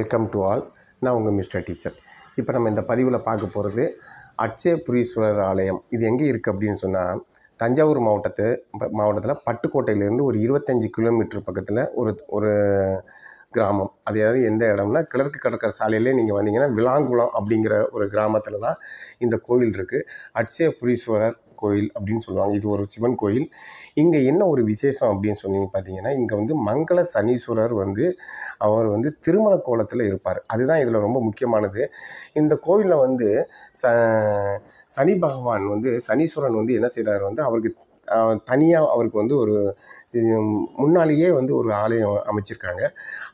welcome to all நான் உங்கள் mister teacher இப்போ நம்ம இந்த பதிவில் பார்க்க போகிறது அட்சயபுரீஸ்வரர் ஆலயம் இது எங்கே இருக்குது அப்படின்னு சொன்னால் தஞ்சாவூர் மாவட்டத்து மாவட்டத்தில் பட்டுக்கோட்டையிலேருந்து ஒரு இருபத்தஞ்சி கிலோமீட்டர் பக்கத்தில் ஒரு ஒரு கிராமம் அதாவது எந்த இடம்னா கிழக்கு கடற்கரை சாலையிலே நீங்கள் வந்தீங்கன்னா விலாங்குளம் அப்படிங்கிற ஒரு கிராமத்தில் தான் இந்த கோயில் இருக்குது அட்சயபுரீஸ்வரர் கோயில் அப்படின்னு சொல்லுவாங்க இது ஒரு சிவன் கோயில் இங்கே என்ன ஒரு விசேஷம் அப்படின்னு சொன்னீங்க பார்த்தீங்கன்னா இங்கே வந்து மங்கள சனீஸ்வரர் வந்து அவர் வந்து திருமண கோலத்தில் இருப்பார் அதுதான் இதில் ரொம்ப முக்கியமானது இந்த கோயிலில் வந்து ச சனி பகவான் வந்து சனீஸ்வரன் வந்து என்ன செய்கிறார் வந்து அவருக்கு தனியாக அவருக்கு வந்து ஒரு முன்னாலேயே வந்து ஒரு ஆலயம் அமைச்சிருக்காங்க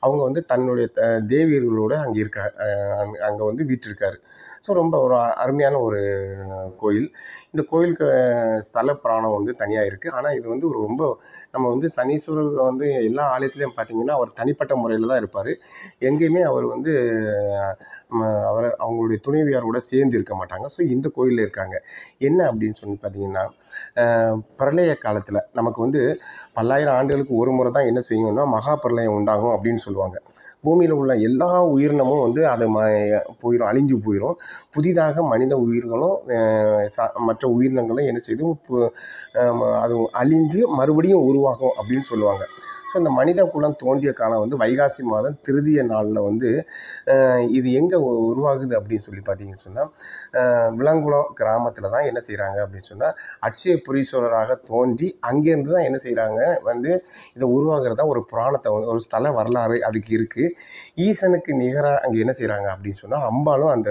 அவங்க வந்து தன்னுடைய தேவியர்களோடு அங்கே இருக்க அங்கே வந்து வீட்டிருக்காரு ஸோ ரொம்ப ஒரு அருமையான ஒரு கோயில் இந்த கோயிலுக்கு ஸ்தல புராணம் வந்து தனியாக இருக்குது ஆனால் இது வந்து ஒரு ரொம்ப நம்ம வந்து சனீஸ்வரர் வந்து எல்லா ஆலயத்துலேயும் பார்த்தீங்கன்னா அவர் தனிப்பட்ட முறையில் தான் இருப்பார் எங்கேயுமே அவர் வந்து அவர் அவங்களுடைய துணைவியாரோட சேர்ந்து இருக்க மாட்டாங்க ஸோ இந்த கோயிலில் இருக்காங்க என்ன அப்படின்னு சொல்லி பார்த்தீங்கன்னா பிரளய காலத்தில் நமக்கு வந்து பல்லாயிரம் ஆண்டுகளுக்கு ஒரு முறை தான் என்ன செய்யணும்னா மகா பிரளயம் உண்டாகும் அப்படின்னு சொல்லுவாங்க பூமியில் உள்ள எல்லா உயிரினமும் வந்து அதை ம போயிடும் அழிஞ்சு போயிடும் புதிதாக மனித உயிர்களும் மற்ற உயிரினங்களும் என்ன செய்து அது அழிஞ்சு மறுபடியும் உருவாகும் அப்படின்னு சொல்லுவாங்க ஸோ இந்த மனித குலம் தோன்றிய காலம் வந்து வைகாசி மாதம் திருதிய நாளில் வந்து இது எங்கே உருவாகுது அப்படின்னு சொல்லி பார்த்தீங்கன்னு சொன்னால் விலங்குளம் கிராமத்தில் தான் என்ன செய்கிறாங்க அப்படின்னு சொன்னால் அட்சய புரீஸ்வரராக தோன்றி அங்கேருந்து தான் என்ன செய்கிறாங்க வந்து இதை உருவாகிறதா ஒரு புராணத்தை ஒரு ஸ்தல வரலாறு அதுக்கு இருக்குது ஈசனுக்கு நிகராக அங்கே என்ன செய்கிறாங்க அப்படின்னு சொன்னால் அம்பாலும் அந்த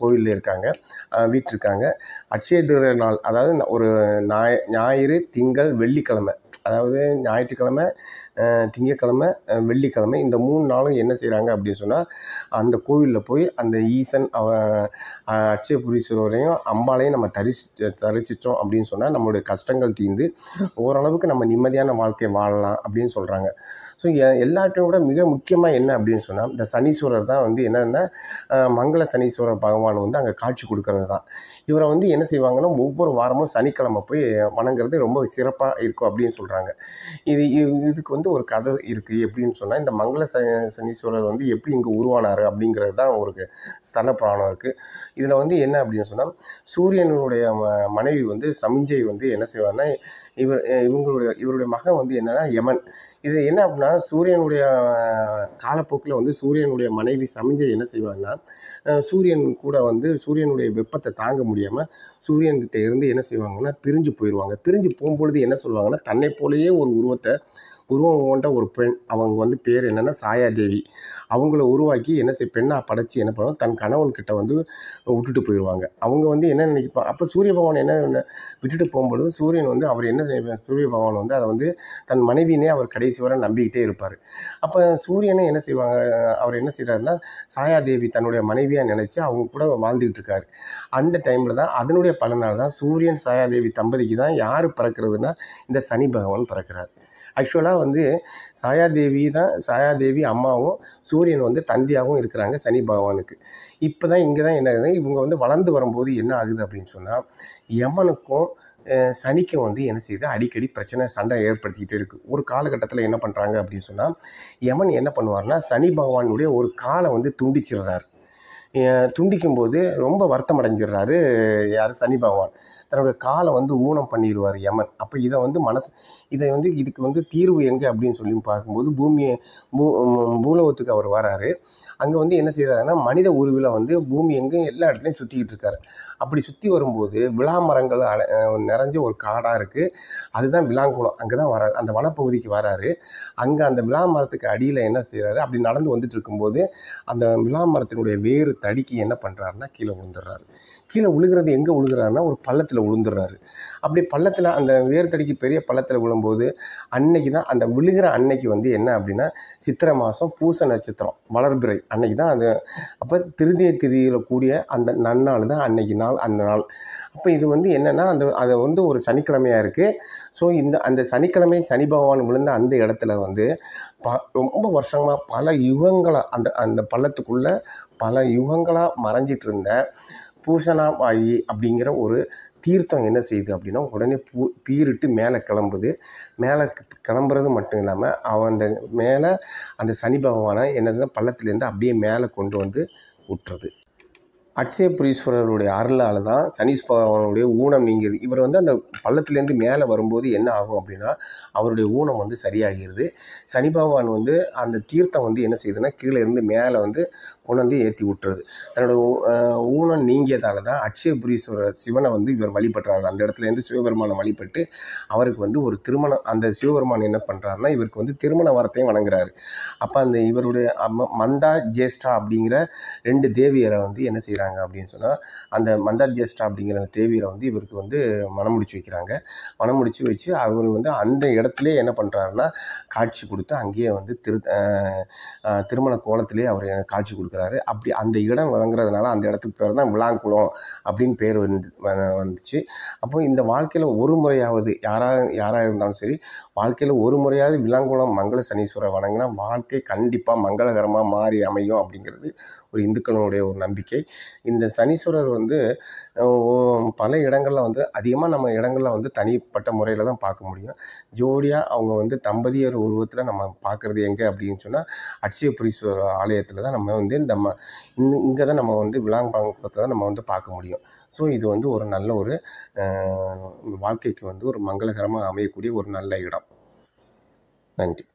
கோவிலில் இருக்காங்க வீட்டிருக்காங்க அட்சய திருட நாள் அதாவது ஒரு ஞாய ஞாயிறு திங்கள் வெள்ளிக்கிழமை அதாவது ஞாயிற்றுக்கிழமை திங்கக்கிழமை வெள்ளிக்கிழமை இந்த மூணு நாளும் என்ன செய்கிறாங்க அப்படின்னு சொன்னால் அந்த கோவிலில் போய் அந்த ஈசன் அவ அட்சயபுரீஸ்வரரையும் அம்பாலையும் நம்ம தரிசி தரிசித்தோம் அப்படின்னு சொன்னால் நம்மளுடைய கஷ்டங்கள் தீர்ந்து ஓரளவுக்கு நம்ம நிம்மதியான வாழ்க்கையை வாழலாம் அப்படின்னு சொல்கிறாங்க ஸோ எ எல்லாற்றையும் விட மிக முக்கியமாக என்ன அப்படின்னு சொன்னால் இந்த சனீஸ்வரர் தான் வந்து என்னென்னா மங்கள சனீஸ்வரர் பகவான் பெருமாள் வந்து அங்கே காட்சி கொடுக்கறது தான் இவரை வந்து என்ன செய்வாங்கன்னா ஒவ்வொரு வாரமும் சனிக்கிழமை போய் வணங்குறது ரொம்ப சிறப்பாக இருக்கும் அப்படின்னு சொல்கிறாங்க இது இதுக்கு வந்து ஒரு கதை இருக்குது எப்படின்னு சொன்னால் இந்த மங்கள சனி சனீஸ்வரர் வந்து எப்படி இங்கே உருவானார் அப்படிங்கிறது தான் ஒரு ஸ்தல புராணம் இருக்குது இதில் வந்து என்ன அப்படின்னு சொன்னால் சூரியனுடைய மனைவி வந்து சமிஞ்சை வந்து என்ன செய்வாங்கன்னா இவர் இவங்களுடைய இவருடைய மகன் வந்து என்னென்னா யமன் இது என்ன அப்படின்னா சூரியனுடைய காலப்போக்கில் வந்து சூரியனுடைய மனைவி சமிஞ்சை என்ன செய்வாங்கன்னா சூரியன் கூட நேரம் வந்து சூரியனுடைய வெப்பத்தை தாங்க முடியாமல் சூரியன்கிட்ட இருந்து என்ன செய்வாங்கன்னா பிரிஞ்சு போயிடுவாங்க பிரிஞ்சு போகும்பொழுது என்ன சொல்லுவாங்கன்னா தன்னை போலேயே ஒரு உருவத்தை உருவம் கொண்ட ஒரு பெண் அவங்க வந்து பேர் என்னென்னா சாயாதேவி அவங்கள உருவாக்கி என்ன செய் பெண்ணாக படைச்சி என்ன பண்ணுவோம் தன் கணவன்கிட்ட வந்து விட்டுட்டு போயிடுவாங்க அவங்க வந்து என்ன நினைப்பாங்க அப்போ சூரிய பகவான் என்ன விட்டுட்டு போகும்பொழுது சூரியன் வந்து அவர் என்ன சூரிய பகவான் வந்து அதை வந்து தன் மனைவினே அவர் கடைசி வர நம்பிக்கிட்டே இருப்பார் அப்போ சூரியனை என்ன செய்வாங்க அவர் என்ன செய்கிறாருன்னா சாயாதேவி தன்னுடைய மனைவியாக நினச்சி அவங்க கூட வாழ்ந்துக்கிட்டு இருக்காரு அந்த டைமில் தான் அதனுடைய பலனால் தான் சூரியன் சாயாதேவி தம்பதிக்கு தான் யார் பிறக்கிறதுனா இந்த சனி பகவான் பிறக்கிறார் ஆக்சுவலாக வந்து சாயாதேவி தான் சாயாதேவி அம்மாவும் சூரியன் வந்து தந்தியாகவும் இருக்கிறாங்க சனி பகவானுக்கு இப்போ தான் இங்கே தான் என்ன இவங்க வந்து வளர்ந்து வரும்போது என்ன ஆகுது அப்படின்னு சொன்னால் யமனுக்கும் சனிக்கும் வந்து என்ன செய்யுது அடிக்கடி பிரச்சனை சண்டை ஏற்படுத்திக்கிட்டு இருக்குது ஒரு காலகட்டத்தில் என்ன பண்ணுறாங்க அப்படின்னு சொன்னால் யமன் என்ன பண்ணுவார்னா சனி பகவானுடைய ஒரு காலை வந்து துண்டிச்சிடுறாரு துண்டிக்கும் போது ரொம்ப வருத்தம் அடைஞ்சிடுறாரு யார் சனி பகவான் தன்னுடைய காலை வந்து ஊனம் பண்ணிடுவார் யமன் அப்போ இதை வந்து மனசு இதை வந்து இதுக்கு வந்து தீர்வு எங்கே அப்படின்னு சொல்லி பார்க்கும்போது பூமியை பூலோகத்துக்கு அவர் வராரு அங்கே வந்து என்ன செய்கிறாருன்னா மனித உருவில் வந்து பூமி எங்கேயும் எல்லா இடத்துலையும் சுற்றிக்கிட்டு இருக்காரு அப்படி சுற்றி வரும்போது விழா மரங்கள் அட நிறைஞ்ச ஒரு காடாக இருக்குது அதுதான் விழாங்குளம் அங்கே தான் வராரு அந்த வனப்பகுதிக்கு வராரு அங்கே அந்த விழா மரத்துக்கு அடியில் என்ன செய்கிறாரு அப்படி நடந்து வந்துட்டு இருக்கும்போது அந்த விழா மரத்தினுடைய வேறு தடிக்கு என்ன பண்ணுறாருன்னா கீழே விழுந்துடுறாரு கீழே விழுகிறது எங்கே விழுகிறாருன்னா ஒரு பள்ளத்தில் விழுந்துடுறாரு அப்படி பள்ளத்தில் அந்த வேர் பெரிய பள்ளத்தில் விழும்போது அன்னைக்கு தான் அந்த விழுகிற அன்னைக்கு வந்து என்ன அப்படின்னா சித்திரை மாதம் பூச நட்சத்திரம் வளர்பிறை அன்னைக்கு தான் அது அப்போ திருதிய திதியில் கூடிய அந்த நன்னாள் தான் அன்னைக்கு நாள் அந்த நாள் அப்போ இது வந்து என்னென்னா அந்த அதை வந்து ஒரு சனிக்கிழமையாக இருக்குது ஸோ இந்த அந்த சனிக்கிழமை சனி பகவான் விழுந்த அந்த இடத்துல வந்து ப ரொம்ப வருஷமாக பல யுகங்களை அந்த அந்த பள்ளத்துக்குள்ளே பல யுகங்களாக மறைஞ்சிட்டு இருந்த பூஷணாபாயி அப்படிங்கிற ஒரு தீர்த்தம் என்ன செய்யுது அப்படின்னா உடனே பூ பீரிட்டு மேலே கிளம்புது மேலே கிளம்புறது மட்டும் இல்லாமல் அவன் அந்த மேலே அந்த சனி பகவானை என்னதுன்னா பள்ளத்துலேருந்து அப்படியே மேலே கொண்டு வந்து விட்டுறது அட்சயபுரீஸ்வரருடைய அருளால் தான் சனீஸ் பகவானுடைய ஊனம் நீங்குது இவர் வந்து அந்த பள்ளத்துலேருந்து மேலே வரும்போது என்ன ஆகும் அப்படின்னா அவருடைய ஊனம் வந்து சரியாகிறது சனி பகவான் வந்து அந்த தீர்த்தம் வந்து என்ன செய்யுதுன்னா கீழே இருந்து மேலே வந்து வந்து ஏற்றி விட்டுறது தன்னோட ஊனம் நீங்கியதால் தான் அட்சயபுரீஸ்வரர் சிவனை வந்து இவர் வழிபடுறாரு அந்த இடத்துலேருந்து சிவபெருமானை வழிபட்டு அவருக்கு வந்து ஒரு திருமணம் அந்த சிவபெருமான் என்ன பண்ணுறாருன்னா இவருக்கு வந்து திருமண வரத்தையும் வணங்குறாரு அப்போ அந்த இவருடைய மந்தா ஜேஷ்டா அப்படிங்கிற ரெண்டு தேவியரை வந்து என்ன செய்கிறார் வைக்கிறாங்க அப்படின்னு சொன்னால் அந்த மந்தாத்தியஸ்டா அப்படிங்கிற அந்த தேவியில் வந்து இவருக்கு வந்து முடிச்சு வைக்கிறாங்க மனம் முடிச்சு வச்சு அவர் வந்து அந்த இடத்துல என்ன பண்ணுறாருன்னா காட்சி கொடுத்து அங்கேயே வந்து திரு திருமண கோலத்திலே அவர் காட்சி கொடுக்குறாரு அப்படி அந்த இடம் விளங்குறதுனால அந்த இடத்துக்கு பேர் தான் விழாங்குளம் அப்படின்னு பேர் வந்து வந்துச்சு அப்போ இந்த வாழ்க்கையில் ஒரு முறையாவது யாராக யாராக இருந்தாலும் சரி வாழ்க்கையில் ஒரு முறையாவது விளாங்குளம் மங்கள சனீஸ்வரர் வணங்கினா வாழ்க்கை கண்டிப்பாக மங்களகரமாக மாறி அமையும் அப்படிங்கிறது ஒரு இந்துக்களுடைய ஒரு நம்பிக்கை இந்த சனீஸ்வரர் வந்து பல இடங்களில் வந்து அதிகமாக நம்ம இடங்களில் வந்து தனிப்பட்ட முறையில் தான் பார்க்க முடியும் ஜோடியாக அவங்க வந்து தம்பதியர் உருவத்தில் நம்ம பார்க்குறது எங்கே அப்படின்னு சொன்னால் அட்சயபுரீஸ்வரர் ஆலயத்தில் தான் நம்ம வந்து இந்த ம இங்கே தான் நம்ம வந்து விலாங்கபாங்குளத்தை தான் நம்ம வந்து பார்க்க முடியும் ஸோ இது வந்து ஒரு நல்ல ஒரு வாழ்க்கைக்கு வந்து ஒரு மங்களகரமாக அமையக்கூடிய ஒரு நல்ல இடம் நன்றி